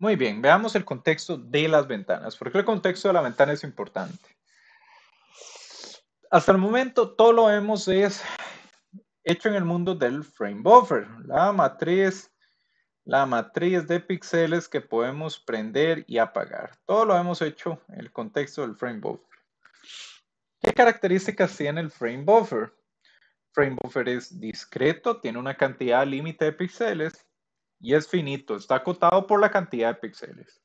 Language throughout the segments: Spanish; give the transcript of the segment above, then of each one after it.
Muy bien, veamos el contexto de las ventanas, porque el contexto de la ventana es importante. Hasta el momento todo lo hemos hecho en el mundo del frame buffer, la matriz, la matriz de píxeles que podemos prender y apagar. Todo lo hemos hecho en el contexto del frame buffer. ¿Qué características tiene el frame buffer? Frame buffer es discreto, tiene una cantidad límite de píxeles y es finito, está acotado por la cantidad de píxeles.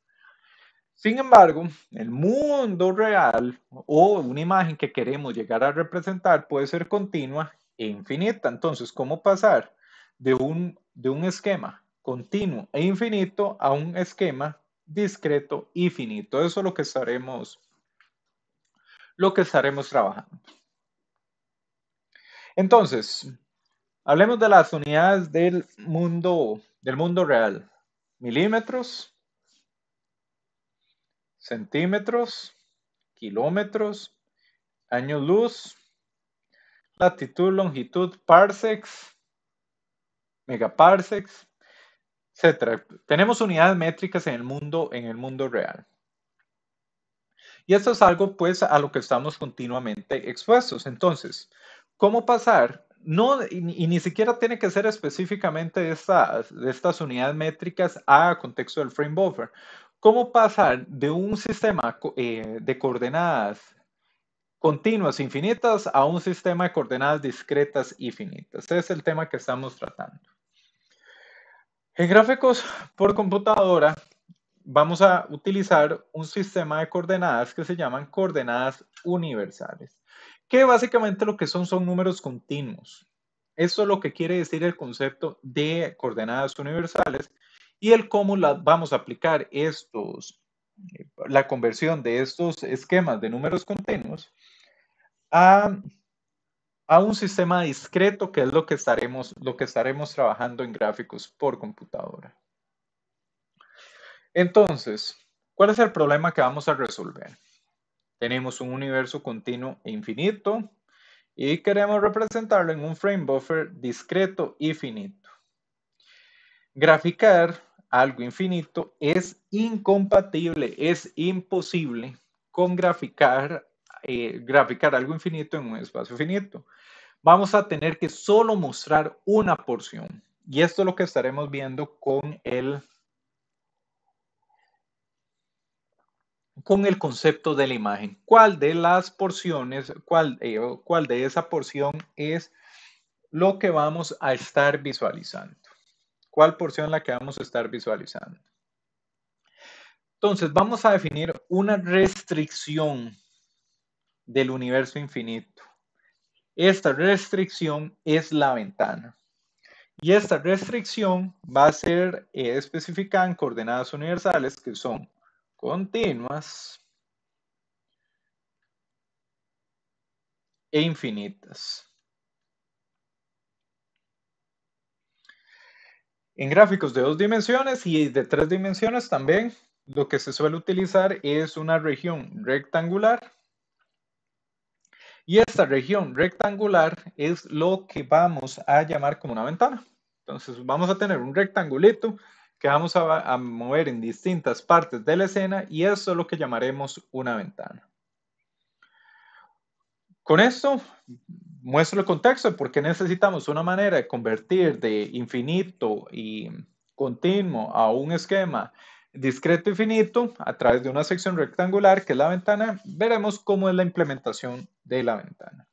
Sin embargo, el mundo real o una imagen que queremos llegar a representar puede ser continua e infinita. Entonces, ¿cómo pasar de un, de un esquema continuo e infinito a un esquema discreto y finito? Eso es lo que estaremos, lo que estaremos trabajando. Entonces, Hablemos de las unidades del mundo, del mundo real. Milímetros, centímetros, kilómetros, años luz, latitud, longitud, parsecs, megaparsecs, etc. Tenemos unidades métricas en el mundo, en el mundo real. Y esto es algo pues a lo que estamos continuamente expuestos. Entonces, ¿cómo pasar no, y, ni siquiera tiene que ser específicamente estas, estas unidades métricas a contexto del frame buffer. ¿Cómo pasar de un sistema eh, de coordenadas continuas infinitas a un sistema de coordenadas discretas y finitas? Ese es el tema que estamos tratando. En gráficos por computadora, vamos a utilizar un sistema de coordenadas que se llaman coordenadas universales, que básicamente lo que son son números continuos. Eso es lo que quiere decir el concepto de coordenadas universales y el cómo vamos a aplicar estos, la conversión de estos esquemas de números continuos a, a un sistema discreto, que es lo que estaremos, lo que estaremos trabajando en gráficos por computadora. Entonces, ¿cuál es el problema que vamos a resolver? Tenemos un universo continuo e infinito y queremos representarlo en un framebuffer discreto y finito. Graficar algo infinito es incompatible, es imposible con graficar, eh, graficar algo infinito en un espacio finito. Vamos a tener que solo mostrar una porción. Y esto es lo que estaremos viendo con el con el concepto de la imagen. ¿Cuál de las porciones, cuál, eh, cuál de esa porción es lo que vamos a estar visualizando? ¿Cuál porción la que vamos a estar visualizando? Entonces, vamos a definir una restricción del universo infinito. Esta restricción es la ventana. Y esta restricción va a ser eh, especificada en coordenadas universales que son continuas e infinitas. En gráficos de dos dimensiones y de tres dimensiones también, lo que se suele utilizar es una región rectangular. Y esta región rectangular es lo que vamos a llamar como una ventana. Entonces vamos a tener un rectangulito que vamos a, mover en distintas partes de la escena y eso es lo que llamaremos una ventana. Con esto muestro el contexto porque necesitamos una manera de convertir de infinito y continuo a un esquema discreto y e finito a través de una sección rectangular que es la ventana. Veremos cómo es la implementación de la ventana.